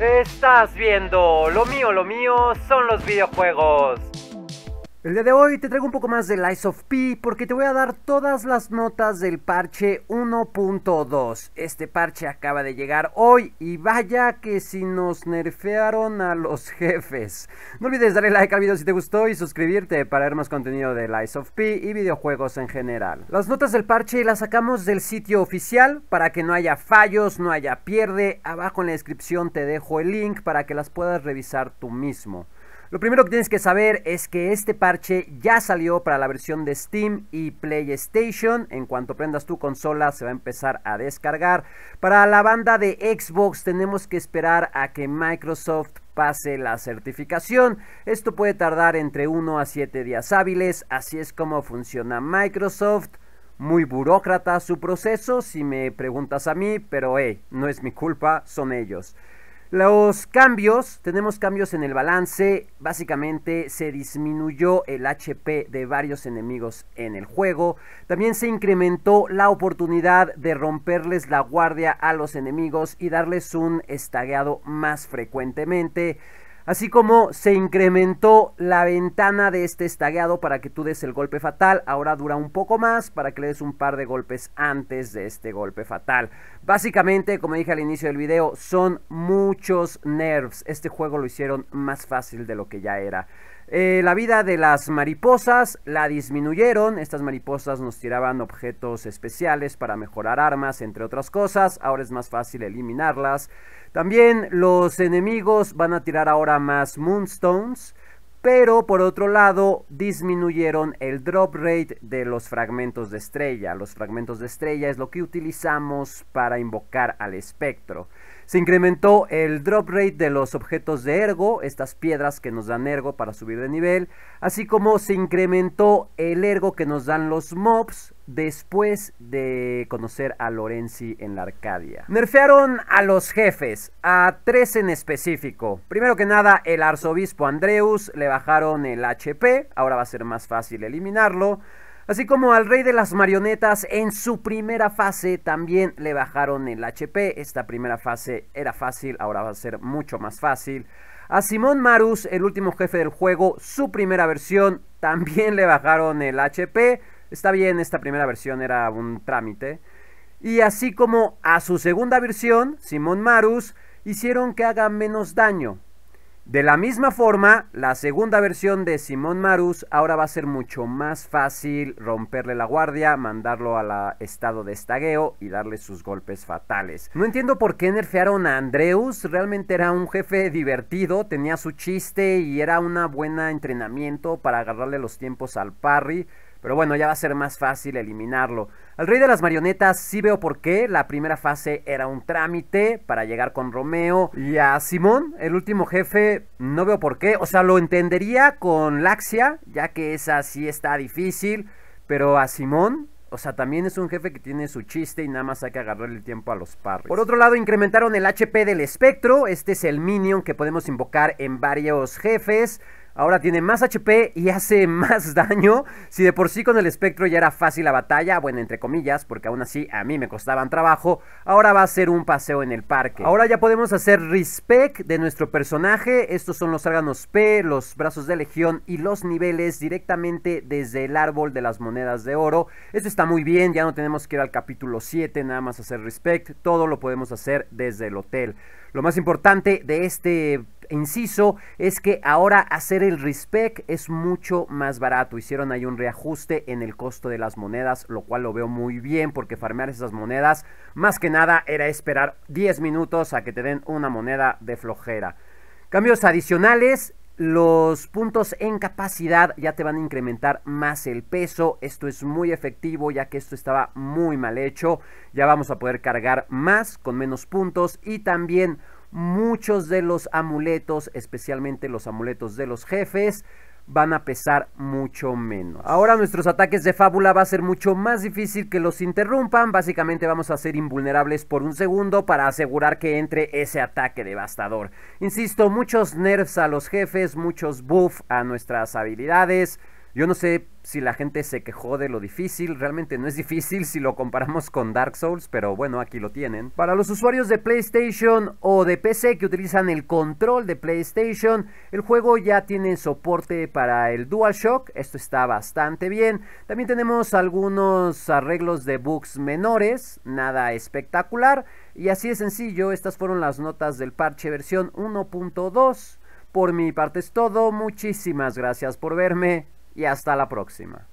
Estás viendo, lo mío, lo mío son los videojuegos. El día de hoy te traigo un poco más de Lies of P porque te voy a dar todas las notas del parche 1.2. Este parche acaba de llegar hoy y vaya que si nos nerfearon a los jefes. No olvides darle like al video si te gustó y suscribirte para ver más contenido de Lies of P y videojuegos en general. Las notas del parche las sacamos del sitio oficial para que no haya fallos, no haya pierde. Abajo en la descripción te dejo el link para que las puedas revisar tú mismo. Lo primero que tienes que saber es que este parche ya salió para la versión de Steam y PlayStation. En cuanto prendas tu consola se va a empezar a descargar. Para la banda de Xbox tenemos que esperar a que Microsoft pase la certificación. Esto puede tardar entre 1 a 7 días hábiles. Así es como funciona Microsoft muy burócrata su proceso, si me preguntas a mí, pero hey, no es mi culpa, son ellos. Los cambios, tenemos cambios en el balance, básicamente se disminuyó el HP de varios enemigos en el juego, también se incrementó la oportunidad de romperles la guardia a los enemigos y darles un estagueado más frecuentemente, así como se incrementó la ventana de este estagueado para que tú des el golpe fatal, ahora dura un poco más para que le des un par de golpes antes de este golpe fatal. Básicamente, como dije al inicio del video, son muchos nerfs, este juego lo hicieron más fácil de lo que ya era. Eh, la vida de las mariposas la disminuyeron. Estas mariposas nos tiraban objetos especiales para mejorar armas, entre otras cosas. Ahora es más fácil eliminarlas. También los enemigos van a tirar ahora más Moonstones. Pero por otro lado, disminuyeron el drop rate de los fragmentos de estrella. Los fragmentos de estrella es lo que utilizamos para invocar al espectro. Se incrementó el drop rate de los objetos de ergo, estas piedras que nos dan ergo para subir de nivel, así como se incrementó el ergo que nos dan los mobs, después de conocer a Lorenzi en la Arcadia. Nerfearon a los jefes, a tres en específico. Primero que nada, el arzobispo Andreus, le bajaron el HP, ahora va a ser más fácil eliminarlo. Así como al rey de las marionetas en su primera fase también le bajaron el HP. Esta primera fase era fácil, ahora va a ser mucho más fácil. A Simón Marus, el último jefe del juego, su primera versión, también le bajaron el HP. Está bien, esta primera versión era un trámite. Y así como a su segunda versión, Simón Marus, hicieron que haga menos daño. De la misma forma, la segunda versión de Simón Marus ahora va a ser mucho más fácil romperle la guardia, mandarlo al estado de estagueo y darle sus golpes fatales. No entiendo por qué nerfearon a Andreus, realmente era un jefe divertido, tenía su chiste y era un buen entrenamiento para agarrarle los tiempos al parry. Pero bueno, ya va a ser más fácil eliminarlo. Al rey de las marionetas sí veo por qué. La primera fase era un trámite para llegar con Romeo. Y a Simón, el último jefe, no veo por qué. O sea, lo entendería con Laxia, ya que esa sí está difícil. Pero a Simón, o sea, también es un jefe que tiene su chiste y nada más hay que agarrarle el tiempo a los parros. Por otro lado, incrementaron el HP del espectro. Este es el minion que podemos invocar en varios jefes. Ahora tiene más HP y hace más daño. Si de por sí con el espectro ya era fácil la batalla, bueno, entre comillas, porque aún así a mí me costaban trabajo, ahora va a ser un paseo en el parque. Ahora ya podemos hacer respect de nuestro personaje. Estos son los órganos P, los brazos de legión y los niveles directamente desde el árbol de las monedas de oro. Esto está muy bien, ya no tenemos que ir al capítulo 7, nada más hacer respect. Todo lo podemos hacer desde el hotel. Lo más importante de este inciso es que ahora hacer el respect es mucho más barato. Hicieron ahí un reajuste en el costo de las monedas, lo cual lo veo muy bien porque farmear esas monedas más que nada era esperar 10 minutos a que te den una moneda de flojera. Cambios adicionales, los puntos en capacidad ya te van a incrementar más el peso. Esto es muy efectivo ya que esto estaba muy mal hecho. Ya vamos a poder cargar más con menos puntos y también Muchos de los amuletos, especialmente los amuletos de los jefes, van a pesar mucho menos. Ahora nuestros ataques de fábula va a ser mucho más difícil que los interrumpan. Básicamente vamos a ser invulnerables por un segundo para asegurar que entre ese ataque devastador. Insisto, muchos nerfs a los jefes, muchos buff a nuestras habilidades. Yo no sé si la gente se quejó de lo difícil, realmente no es difícil si lo comparamos con Dark Souls, pero bueno, aquí lo tienen. Para los usuarios de PlayStation o de PC que utilizan el control de PlayStation, el juego ya tiene soporte para el DualShock, esto está bastante bien. También tenemos algunos arreglos de bugs menores, nada espectacular. Y así de sencillo, estas fueron las notas del parche versión 1.2. Por mi parte es todo, muchísimas gracias por verme y hasta la próxima.